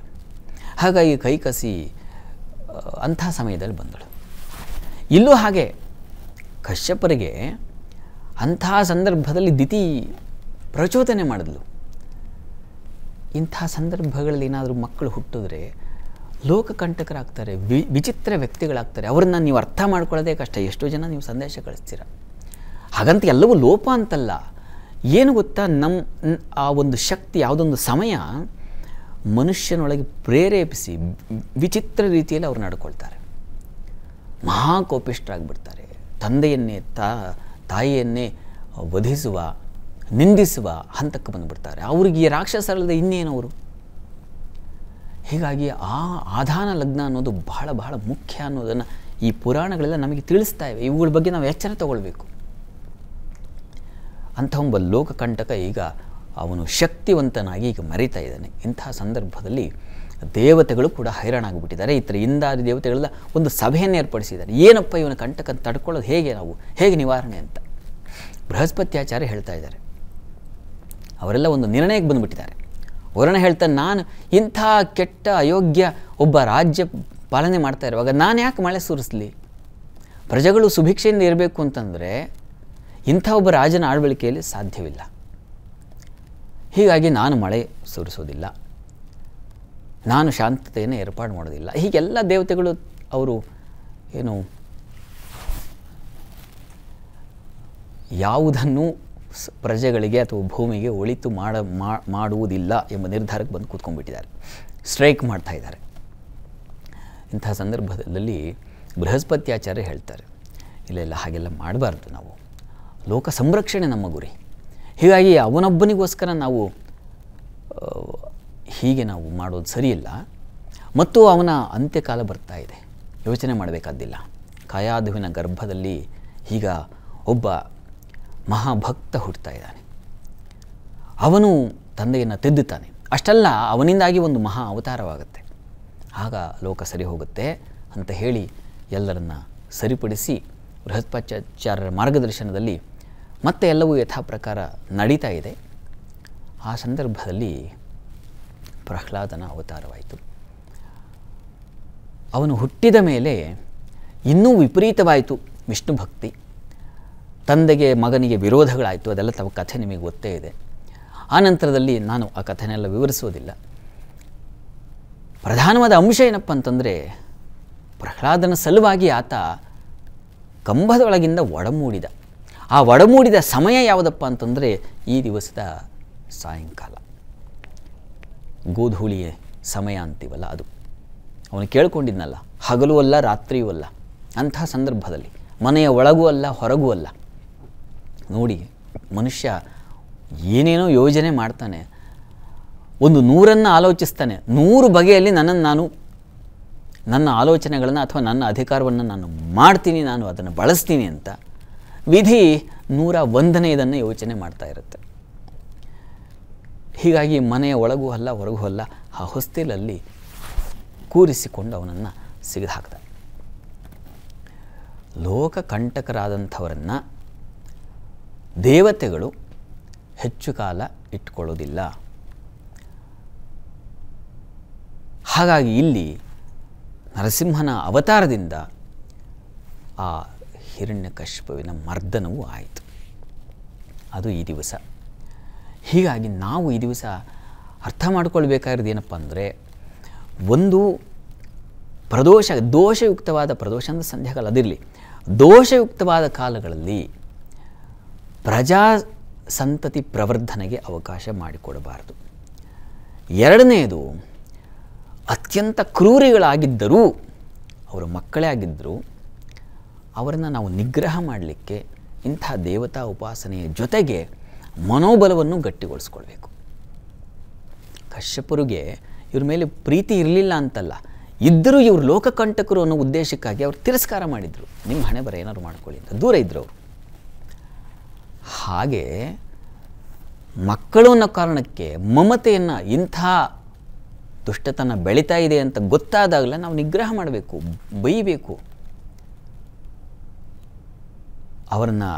ಹಾಗಾಗಿ ಕೈಕಸಿ ಅಂಥ ಸಮಯದಲ್ಲಿ ಬಂದಳು ಇಲ್ಲೂ ಹಾಗೆ ಕಶ್ಯಪರಿಗೆ ಅಂಥ ಸಂದರ್ಭದಲ್ಲಿ ದಿತಿ ಪ್ರಚೋದನೆ ಮಾಡಿದ್ಲು ಇಂಥ ಸಂದರ್ಭಗಳಲ್ಲಿ ಏನಾದರೂ ಮಕ್ಕಳು ಹುಟ್ಟಿದ್ರೆ ಲೋಕಕಂಟಕರಾಗ್ತಾರೆ ವಿ ವಿಚಿತ್ರ ವ್ಯಕ್ತಿಗಳಾಗ್ತಾರೆ ಅವರನ್ನು ನೀವು ಅರ್ಥ ಮಾಡ್ಕೊಳ್ಳೋದೇ ಕಷ್ಟ ಎಷ್ಟೋ ಜನ ನೀವು ಸಂದೇಶ ಕಳಿಸ್ತೀರ ಹಾಗಂತ ಎಲ್ಲವೂ ಲೋಪ ಅಂತಲ್ಲ ಏನು ಗೊತ್ತಾ ನಮ್ಮ ಆ ಒಂದು ಶಕ್ತಿ ಯಾವುದೊಂದು ಸಮಯ ಮನುಷ್ಯನೊಳಗೆ ಪ್ರೇರೇಪಿಸಿ ವಿಚಿತ್ರ ರೀತಿಯಲ್ಲಿ ಅವ್ರು ನಡ್ಕೊಳ್ತಾರೆ ಮಹಾಕೋಪಿಷ್ಟರಾಗಿಬಿಡ್ತಾರೆ ತಂದೆಯನ್ನೇ ತಾ ತಾಯಿಯನ್ನೇ ವಧಿಸುವ ನಿಂದಿಸುವ ಹಂತಕ್ಕೆ ಬಂದುಬಿಡ್ತಾರೆ ಅವ್ರಿಗೆ ಈ ರಾಕ್ಷಸರಲ್ಲದೆ ಇನ್ನೇನವರು ಹೀಗಾಗಿ ಆ ಆಧಾನ ಲಗ್ನ ಅನ್ನೋದು ಬಹಳ ಬಹಳ ಮುಖ್ಯ ಅನ್ನೋದನ್ನು ಈ ಪುರಾಣಗಳೆಲ್ಲ ನಮಗೆ ತಿಳಿಸ್ತಾ ಇವೆ ಇವುಗಳ ಬಗ್ಗೆ ನಾವು ಎಚ್ಚರ ತಗೊಳ್ಬೇಕು ಅಂಥ ಒಬ್ಬ ಲೋಕಕಂಟಕ ಈಗ ಅವನು ಶಕ್ತಿವಂತನಾಗಿ ಈಗ ಮರಿತಾ ಇದ್ದಾನೆ ಇಂಥ ಸಂದರ್ಭದಲ್ಲಿ ದೇವತೆಗಳು ಕೂಡ ಹೈರಾಣಾಗಿಬಿಟ್ಟಿದ್ದಾರೆ ಇತರ ಇಂದಾದಿ ದೇವತೆಗಳೆಲ್ಲ ಒಂದು ಸಭೆಯನ್ನು ಏರ್ಪಡಿಸಿದ್ದಾರೆ ಏನಪ್ಪ ಇವನ ಕಂಟಕ ತಡ್ಕೊಳ್ಳೋದು ಹೇಗೆ ನಾವು ಹೇಗೆ ನಿವಾರಣೆ ಅಂತ ಬೃಹಸ್ಪತ್ಯಾಚಾರ್ಯ ಹೇಳ್ತಾ ಇದ್ದಾರೆ ಅವರೆಲ್ಲ ಒಂದು ನಿರ್ಣಯಕ್ಕೆ ಬಂದುಬಿಟ್ಟಿದ್ದಾರೆ ವರ್ಣ ಹೇಳ್ತಾ ನಾನು ಇಂಥ ಕೆಟ್ಟ ಅಯೋಗ್ಯ ಒಬ್ಬ ರಾಜ್ಯ ಪಾಲನೆ ಮಾಡ್ತಾ ಇರುವಾಗ ನಾನು ಯಾಕೆ ಮಳೆ ಸುರಿಸಲಿ ಪ್ರಜೆಗಳು ಸುಭಿಕ್ಷೆಯಿಂದ ಇರಬೇಕು ಅಂತಂದರೆ ಇಂಥ ಒಬ್ಬ ರಾಜನ ಆಳ್ವಳಿಕೆಯಲ್ಲಿ ಸಾಧ್ಯವಿಲ್ಲ ಹೀಗಾಗಿ ನಾನು ಮಳೆ ಸುರಿಸೋದಿಲ್ಲ ನಾನು ಶಾಂತತೆಯನ್ನು ಏರ್ಪಾಡು ಮಾಡೋದಿಲ್ಲ ಹೀಗೆಲ್ಲ ದೇವತೆಗಳು ಅವರು ಏನು ಯಾವುದನ್ನು ಪ್ರಜೆಗಳಿಗೆ ಅಥವಾ ಭೂಮಿಗೆ ಒಳಿತು ಮಾಡ ಮಾಡುವುದಿಲ್ಲ ಎಂಬ ನಿರ್ಧಾರಕ್ಕೆ ಬಂದು ಕೂತ್ಕೊಂಡ್ಬಿಟ್ಟಿದ್ದಾರೆ ಸ್ಟ್ರೈಕ್ ಮಾಡ್ತಾ ಇದ್ದಾರೆ ಇಂಥ ಸಂದರ್ಭದಲ್ಲಿ ಆಚಾರ್ಯ ಹೇಳ್ತಾರೆ ಇಲ್ಲ ಇಲ್ಲ ಹಾಗೆಲ್ಲ ಮಾಡಬಾರ್ದು ನಾವು ಲೋಕ ಸಂರಕ್ಷಣೆ ನಮ್ಮ ಗುರಿ ಹೀಗಾಗಿ ಅವನೊಬ್ಬನಿಗೋಸ್ಕರ ನಾವು ಹೀಗೆ ನಾವು ಮಾಡೋದು ಸರಿಯಿಲ್ಲ ಮತ್ತು ಅವನ ಅಂತ್ಯಕಾಲ ಬರ್ತಾ ಇದೆ ಯೋಚನೆ ಮಾಡಬೇಕಾದ್ದಿಲ್ಲ ಕಾಯಾದುವಿನ ಗರ್ಭದಲ್ಲಿ ಈಗ ಒಬ್ಬ ಮಹಾಭಕ್ತ ಹುಡ್ತಾ ಇದ್ದಾನೆ ಅವನು ತಂದೆಯನ್ನು ತೆದ್ದುತ್ತಾನೆ ಅಷ್ಟೆಲ್ಲ ಅವನಿಂದಾಗಿ ಒಂದು ಮಹಾ ಅವತಾರವಾಗುತ್ತೆ ಆಗ ಲೋಕ ಸರಿ ಹೋಗುತ್ತೆ ಅಂತ ಹೇಳಿ ಎಲ್ಲರನ್ನ ಸರಿಪಡಿಸಿ ಬೃಹತ್ಪಾಚಾರ್ಯರ ಮಾರ್ಗದರ್ಶನದಲ್ಲಿ ಮತ್ತೆ ಎಲ್ಲವೂ ಯಥಾಪ್ರಕಾರ ನಡೀತಾ ಇದೆ ಆ ಸಂದರ್ಭದಲ್ಲಿ ಪ್ರಹ್ಲಾದನ ಅವತಾರವಾಯಿತು ಅವನು ಹುಟ್ಟಿದ ಮೇಲೆ ಇನ್ನೂ ವಿಪರೀತವಾಯಿತು ವಿಷ್ಣು ಭಕ್ತಿ ತಂದೆಗೆ ಮಗನಿಗೆ ವಿರೋಧಗಳಾಯಿತು ಅದೆಲ್ಲ ತಮ್ಮ ಕಥೆ ನಿಮಗೆ ಗೊತ್ತೇ ಇದೆ ಆ ನಂತರದಲ್ಲಿ ನಾನು ಆ ಕಥೆನೆಲ್ಲ ವಿವರಿಸುವುದಿಲ್ಲ ಪ್ರಧಾನವಾದ ಅಂಶ ಏನಪ್ಪ ಅಂತಂದರೆ ಪ್ರಹ್ಲಾದನ ಸಲುವಾಗಿ ಆತ ಕಂಬದೊಳಗಿಂದ ಒಡಮೂಡಿದ ಆ ಒಡಮೂಡಿದ ಸಮಯ ಯಾವುದಪ್ಪ ಅಂತಂದರೆ ಈ ದಿವಸದ ಸಾಯಂಕಾಲ ಗೋಧೂಳಿಯ ಸಮಯ ಅಂತೀವಲ್ಲ ಅದು ಅವನು ಕೇಳ್ಕೊಂಡಿದ್ನಲ್ಲ ಹಗಲು ಅಲ್ಲ ರಾತ್ರಿಯೂ ಅಲ್ಲ ಅಂಥ ಸಂದರ್ಭದಲ್ಲಿ ಮನೆಯ ಒಳಗೂ ಅಲ್ಲ ಹೊರಗೂ ಅಲ್ಲ ನೋಡಿ ಮನುಷ್ಯ ಏನೇನೋ ಯೋಜನೆ ಮಾಡ್ತಾನೆ ಒಂದು ನೂರನ್ನು ಆಲೋಚಿಸ್ತಾನೆ ನೂರು ಬಗೆಯಲ್ಲಿ ನನ್ನನ್ನು ನಾನು ನನ್ನ ಆಲೋಚನೆಗಳನ್ನು ಅಥವಾ ನನ್ನ ಅಧಿಕಾರವನ್ನು ನಾನು ಮಾಡ್ತೀನಿ ನಾನು ಅದನ್ನು ಬಳಸ್ತೀನಿ ಅಂತ ವಿಧಿ ನೂರ ಒಂದನೇ ಇದನ್ನು ಯೋಚನೆ ಮಾಡ್ತಾ ಇರುತ್ತೆ ಹೀಗಾಗಿ ಮನೆಯ ಒಳಗೂ ಅಲ್ಲ ಹೊರಗೂ ಅಲ್ಲ ಆ ಹೊಸ್ತಿಲಲ್ಲಿ ಕೂರಿಸಿಕೊಂಡು ಅವನನ್ನು ಸಿಗದು ಲೋಕ ಕಂಟಕರಾದಂಥವರನ್ನು ದೇವತೆಗಳು ಹೆಚ್ಚು ಕಾಲ ಇಟ್ಕೊಳ್ಳೋದಿಲ್ಲ ಹಾಗಾಗಿ ಇಲ್ಲಿ ನರಸಿಂಹನ ಅವತಾರದಿಂದ ಆ ಹಿರಣ್ಯಕಶ್ಯಪುವಿನ ಮರ್ದನವೂ ಆಯಿತು ಅದು ಈ ದಿವಸ ಹೀಗಾಗಿ ನಾವು ಈ ದಿವಸ ಅರ್ಥ ಮಾಡ್ಕೊಳ್ಬೇಕಾಗಿರೋದು ಏನಪ್ಪ ಅಂದರೆ ಒಂದು ಪ್ರದೋಷ ದೋಷಯುಕ್ತವಾದ ಪ್ರದೋಷ ಅಂದರೆ ಸಂಧ್ಯಾಕಾಲ ಅದಿರಲಿ ದೋಷಯುಕ್ತವಾದ ಕಾಲಗಳಲ್ಲಿ ಪ್ರಜಾ ಸಂತತಿ ಪ್ರವರ್ಧನೆಗೆ ಅವಕಾಶ ಮಾಡಿಕೊಡಬಾರದು ಎರಡನೆಯದು ಅತ್ಯಂತ ಕ್ರೂರಿಗಳಾಗಿದ್ದರೂ ಅವರು ಮಕ್ಕಳೇ ಆಗಿದ್ದರೂ ಅವರನ್ನು ನಾವು ನಿಗ್ರಹ ಮಾಡಲಿಕ್ಕೆ ಇಂಥ ದೇವತಾ ಉಪಾಸನೆಯ ಜೊತೆಗೆ ಮನೋಬಲವನ್ನು ಗಟ್ಟಿಗೊಳಿಸ್ಕೊಳ್ಬೇಕು ಕಶ್ಯಪರಿಗೆ ಇವ್ರ ಮೇಲೆ ಪ್ರೀತಿ ಇರಲಿಲ್ಲ ಅಂತಲ್ಲ ಇದ್ದರೂ ಇವರು ಲೋಕಕಂಟಕರು ಅನ್ನೋ ಉದ್ದೇಶಕ್ಕಾಗಿ ಅವರು ತಿರಸ್ಕಾರ ಮಾಡಿದರು ನಿಮ್ಮ ಹಣೆ ಬರ ಏನಾದ್ರು ಮಾಡ್ಕೊಳ್ಳಿ ಅಂತ ದೂರ ಇದ್ದರು ಅವರು ಹಾಗೆ ಮಕ್ಕಳು ಅನ್ನೋ ಕಾರಣಕ್ಕೆ ಮಮತೆಯನ್ನು ಇಂಥ ದುಷ್ಟತನ ಬೆಳೀತಾ ಇದೆ ಅಂತ ಗೊತ್ತಾದಾಗಲೇ ನಾವು ನಿಗ್ರಹ ಮಾಡಬೇಕು ಬೈಬೇಕು ಅವರನ್ನು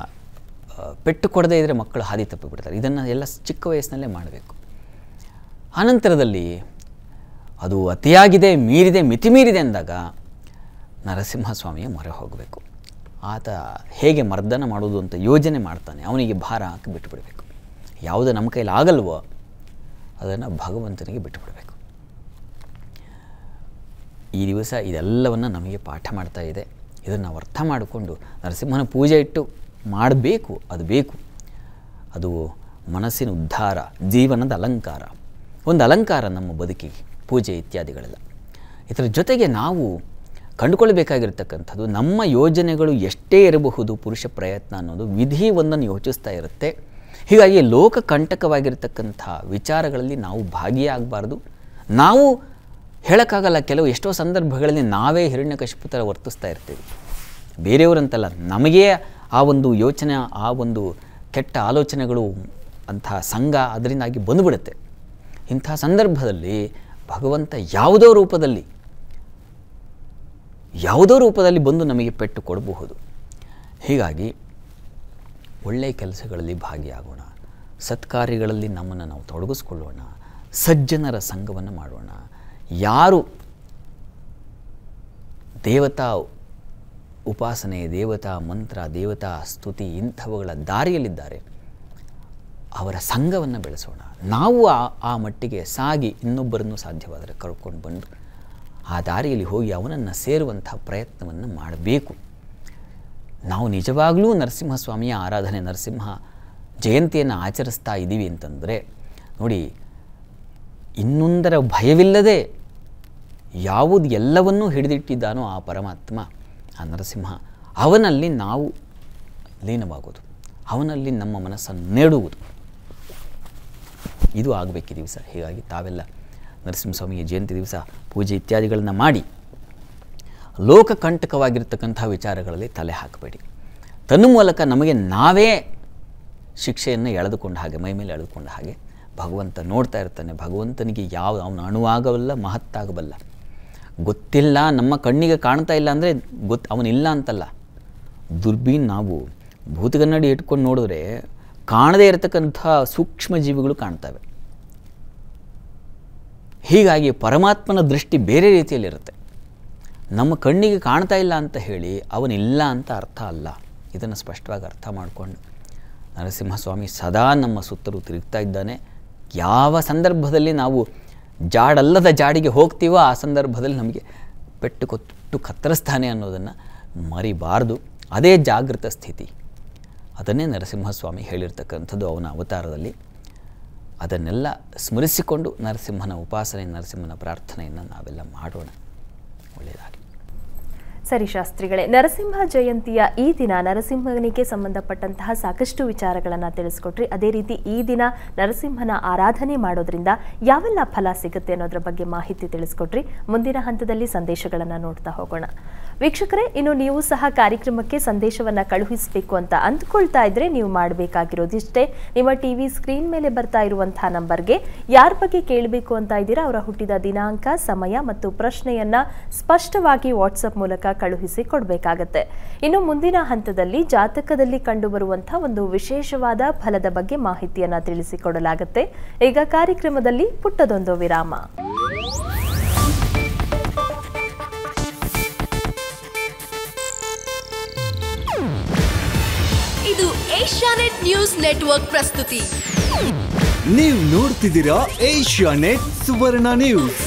ಪೆಟ್ಟು ಕೊಡದೇ ಇದ್ದರೆ ಮಕ್ಕಳು ಹಾದಿ ತಪ್ಪಿಬಿಡ್ತಾರೆ ಇದನ್ನು ಎಲ್ಲ ಚಿಕ್ಕ ವಯಸ್ಸಿನಲ್ಲೇ ಮಾಡಬೇಕು ಆನಂತರದಲ್ಲಿ ಅದು ಅತಿಯಾಗಿದೆ ಮೀರಿದೆ ಮಿತಿ ಮೀರಿದೆ ಅಂದಾಗ ನರಸಿಂಹಸ್ವಾಮಿಯ ಮೊರೆ ಹೋಗಬೇಕು ಆತ ಹೇಗೆ ಮರ್ದನ ಮಾಡೋದು ಅಂತ ಯೋಜನೆ ಮಾಡ್ತಾನೆ ಅವನಿಗೆ ಭಾರ ಹಾಕಿ ಬಿಟ್ಟುಬಿಡಬೇಕು ಯಾವುದು ನಮ್ಮ ಕೈಲಿ ಆಗಲ್ವೋ ಅದನ್ನು ಭಗವಂತನಿಗೆ ಬಿಟ್ಟುಬಿಡಬೇಕು ಈ ದಿವಸ ಇದೆಲ್ಲವನ್ನು ನಮಗೆ ಪಾಠ ಮಾಡ್ತಾ ಇದೆ ಇದನ್ನು ನಾವು ಅರ್ಥ ಮಾಡಿಕೊಂಡು ನರಸಿಂಹನ ಪೂಜೆ ಇಟ್ಟು ಮಾಡಬೇಕು ಅದು ಬೇಕು ಅದು ಮನಸ್ಸಿನ ಉದ್ಧಾರ ಜೀವನದ ಅಲಂಕಾರ ಒಂದು ಅಲಂಕಾರ ನಮ್ಮ ಬದುಕಿಗೆ ಪೂಜೆ ಇತ್ಯಾದಿಗಳೆಲ್ಲ ಇದರ ಜೊತೆಗೆ ನಾವು ಕಂಡುಕೊಳ್ಬೇಕಾಗಿರ್ತಕ್ಕಂಥದ್ದು ನಮ್ಮ ಯೋಜನೆಗಳು ಎಷ್ಟೇ ಇರಬಹುದು ಪುರುಷ ಪ್ರಯತ್ನ ಅನ್ನೋದು ವಿಧಿ ಒಂದನ್ನು ಯೋಚಿಸ್ತಾ ಇರುತ್ತೆ ಹೀಗಾಗಿ ಲೋಕ ಕಂಟಕವಾಗಿರ್ತಕ್ಕಂಥ ವಿಚಾರಗಳಲ್ಲಿ ನಾವು ಭಾಗಿಯಾಗಬಾರ್ದು ನಾವು ಹೇಳೋಕ್ಕಾಗಲ್ಲ ಕೆಲವು ಎಷ್ಟೋ ಸಂದರ್ಭಗಳಲ್ಲಿ ನಾವೇ ಹಿರಣ್ಯಕಶಿಪು ಥರ ವರ್ತಿಸ್ತಾ ಇರ್ತೀವಿ ಬೇರೆಯವರಂತಲ್ಲ ನಮಗೇ ಆ ಒಂದು ಯೋಚನೆ ಆ ಒಂದು ಕೆಟ್ಟ ಆಲೋಚನೆಗಳು ಅಂತಹ ಸಂಘ ಅದರಿಂದಾಗಿ ಬಂದುಬಿಡುತ್ತೆ ಇಂಥ ಸಂದರ್ಭದಲ್ಲಿ ಭಗವಂತ ಯಾವುದೋ ರೂಪದಲ್ಲಿ ಯಾವುದೋ ರೂಪದಲ್ಲಿ ಬಂದು ನಮಗೆ ಪೆಟ್ಟು ಕೊಡಬಹುದು ಹೀಗಾಗಿ ಒಳ್ಳೆಯ ಕೆಲಸಗಳಲ್ಲಿ ಭಾಗಿಯಾಗೋಣ ಸತ್ಕಾರ್ಯಗಳಲ್ಲಿ ನಮ್ಮನ್ನು ನಾವು ತೊಡಗಿಸ್ಕೊಳ್ಳೋಣ ಸಜ್ಜನರ ಸಂಘವನ್ನು ಮಾಡೋಣ ಯಾರು ದೇವತಾ ಉಪಾಸನೆ ದೇವತಾ ಮಂತ್ರ ದೇವತಾ ಸ್ತುತಿ ಇಂಥವುಗಳ ದಾರಿಯಲ್ಲಿದ್ದಾರೆ ಅವರ ಸಂಘವನ್ನು ಬೆಳೆಸೋಣ ನಾವು ಆ ಆ ಮಟ್ಟಿಗೆ ಸಾಗಿ ಇನ್ನೊಬ್ಬರನ್ನು ಸಾಧ್ಯವಾದರೆ ಕರ್ಕೊಂಡು ಬಂದು ಆ ದಾರಿಯಲ್ಲಿ ಹೋಗಿ ಅವನನ್ನು ಸೇರುವಂಥ ಪ್ರಯತ್ನವನ್ನು ಮಾಡಬೇಕು ನಾವು ನಿಜವಾಗಲೂ ನರಸಿಂಹಸ್ವಾಮಿಯ ಆರಾಧನೆ ನರಸಿಂಹ ಜಯಂತಿಯನ್ನು ಆಚರಿಸ್ತಾ ಇದ್ದೀವಿ ಅಂತಂದರೆ ನೋಡಿ ಇನ್ನೊಂದರ ಭಯವಿಲ್ಲದೆ ಯಾವುದು ಎಲ್ಲವನ್ನೂ ಹಿಡಿದಿಟ್ಟಿದ್ದಾನೋ ಆ ಪರಮಾತ್ಮ ಆ ನರಸಿಂಹ ಅವನಲ್ಲಿ ನಾವು ಲೀನವಾಗೋದು ಅವನಲ್ಲಿ ನಮ್ಮ ಮನಸ್ಸನ್ನು ನೆಡುವುದು ಇದು ಆಗಬೇಕಿದ್ದೀವಿ ಸರ್ ಹೀಗಾಗಿ ತಾವೆಲ್ಲ ನರಸಿಂಹಸ್ವಾಮಿಯ ಜಯಂತಿ ದಿವಸ ಪೂಜೆ ಇತ್ಯಾದಿಗಳನ್ನು ಮಾಡಿ ಲೋಕಕಂಟಕವಾಗಿರ್ತಕ್ಕಂಥ ವಿಚಾರಗಳಲ್ಲಿ ತಲೆ ಹಾಕಬೇಡಿ ತನ್ನ ಮೂಲಕ ನಮಗೆ ನಾವೇ ಶಿಕ್ಷೆಯನ್ನು ಎಳೆದುಕೊಂಡ ಹಾಗೆ ಮೈ ಮೇಲೆ ಎಳೆದುಕೊಂಡ ಹಾಗೆ ಭಗವಂತ ನೋಡ್ತಾ ಇರ್ತಾನೆ ಭಗವಂತನಿಗೆ ಯಾವ ಅವನು ಅಣುವಾಗಬಲ್ಲ ಮಹತ್ತಾಗಬಲ್ಲ ಗೊತ್ತಿಲ್ಲ ನಮ್ಮ ಕಣ್ಣಿಗೆ ಕಾಣ್ತಾ ಇಲ್ಲ ಅಂದರೆ ಗೊತ್ತು ಅವನಿಲ್ಲ ಅಂತಲ್ಲ ದುರ್ಬೀನ್ ನಾವು ಭೂತಗನ್ನಡಿ ಇಟ್ಕೊಂಡು ನೋಡಿದ್ರೆ ಕಾಣದೇ ಇರತಕ್ಕಂಥ ಸೂಕ್ಷ್ಮ ಜೀವಿಗಳು ಕಾಣ್ತವೆ ಹೀಗಾಗಿ ಪರಮಾತ್ಮನ ದೃಷ್ಟಿ ಬೇರೆ ರೀತಿಯಲ್ಲಿರುತ್ತೆ ನಮ್ಮ ಕಣ್ಣಿಗೆ ಕಾಣ್ತಾ ಇಲ್ಲ ಅಂತ ಹೇಳಿ ಅವನಿಲ್ಲ ಅಂತ ಅರ್ಥ ಅಲ್ಲ ಇದನ್ನು ಸ್ಪಷ್ಟವಾಗಿ ಅರ್ಥ ಮಾಡಿಕೊಂಡು ನರಸಿಂಹಸ್ವಾಮಿ ಸದಾ ನಮ್ಮ ಸುತ್ತಲೂ ತಿರುಗ್ತಾ ಇದ್ದಾನೆ ಯಾವ ಸಂದರ್ಭದಲ್ಲಿ ನಾವು ಜಾಡಲ್ಲದ ಜಾಡಿಗೆ ಹೋಗ್ತೀವೋ ಆ ಸಂದರ್ಭದಲ್ಲಿ ನಮಗೆ ಪೆಟ್ಟು ಕೊಟ್ಟು ಕತ್ತರಿಸ್ತಾನೆ ಅನ್ನೋದನ್ನು ಮರಿಬಾರ್ದು ಅದೇ ಜಾಗೃತ ಸ್ಥಿತಿ ಅದನ್ನೇ ನರಸಿಂಹಸ್ವಾಮಿ ಹೇಳಿರ್ತಕ್ಕಂಥದ್ದು ಅವನ ಅವತಾರದಲ್ಲಿ ಅದನ್ನೆಲ್ಲ ಸ್ಮರಿಸಿಕೊಂಡು ನರಸಿಂಹನ ಉಪಾಸನೆ ನರಸಿಂಹನ ಪ್ರಾರ್ಥನೆಯನ್ನು ನಾವೆಲ್ಲ ಮಾಡೋಣ ಒಳ್ಳೆಯದಾಗಿ ಸರಿ ಶಾಸ್ತ್ರಿಗಳೇ ನರಸಿಂಹ ಜಯಂತಿಯ ಈ ದಿನ ನರಸಿಂಹನಿಗೆ ಸಂಬಂಧಪಟ್ಟಂತಹ ಸಾಕಷ್ಟು ವಿಚಾರಗಳನ್ನು ತಿಳಿಸ್ಕೊಟ್ರಿ ಅದೇ ರೀತಿ ಈ ದಿನ ನರಸಿಂಹನ ಆರಾಧನೆ ಮಾಡೋದ್ರಿಂದ ಯಾವೆಲ್ಲ ಫಲ ಸಿಗುತ್ತೆ ಅನ್ನೋದ್ರ ಬಗ್ಗೆ ಮಾಹಿತಿ ತಿಳಿಸ್ಕೊಟ್ರಿ ಮುಂದಿನ ಹಂತದಲ್ಲಿ ಸಂದೇಶಗಳನ್ನು ನೋಡ್ತಾ ಹೋಗೋಣ ವೀಕ್ಷಕರೇ ಇನ್ನು ನೀವು ಸಹ ಕಾರ್ಯಕ್ರಮಕ್ಕೆ ಸಂದೇಶವನ್ನು ಕಳುಹಿಸಬೇಕು ಅಂತ ಅಂದ್ಕೊಳ್ತಾ ಇದ್ರೆ ನೀವು ಮಾಡಬೇಕಾಗಿರೋದಿಷ್ಟೇ ನಿಮ್ಮ ಟಿ ವಿ ಸ್ಕ್ರೀನ್ ಮೇಲೆ ಬರ್ತಾ ಇರುವಂತಹ ನಂಬರ್ಗೆ ಯಾರ ಬಗ್ಗೆ ಕೇಳಬೇಕು ಅಂತ ಇದ್ದೀರಾ ಅವರ ಹುಟ್ಟಿದ ದಿನಾಂಕ ಸಮಯ ಮತ್ತು ಪ್ರಶ್ನೆಯನ್ನ ಸ್ಪಷ್ಟವಾಗಿ ವಾಟ್ಸಪ್ ಮೂಲಕ ಕಳುಹಿಸಿ ಕೊಡಬೇಕಾಗತ್ತೆ ಇನ್ನು ಮುಂದಿನ ಹಂತದಲ್ಲಿ ಜಾತಕದಲ್ಲಿ ಕಂಡುಬರುವಂತಹ ಒಂದು ವಿಶೇಷವಾದ ಫಲದ ಬಗ್ಗೆ ಮಾಹಿತಿಯನ್ನು ತಿಳಿಸಿಕೊಡಲಾಗುತ್ತೆ ಈಗ ಕಾರ್ಯಕ್ರಮದಲ್ಲಿ ಪುಟ್ಟದೊಂದು ವಿರಾಮ ಇದು ಏಷ್ಯಾನೆಟ್ ನ್ಯೂಸ್ ನೆಟ್ವರ್ಕ್ ಪ್ರಸ್ತುತಿ ನೀವು ನೋಡ್ತಿದ್ದೀರಾ ಏಷ್ಯಾನೆಟ್ ಸುವರ್ಣ ನ್ಯೂಸ್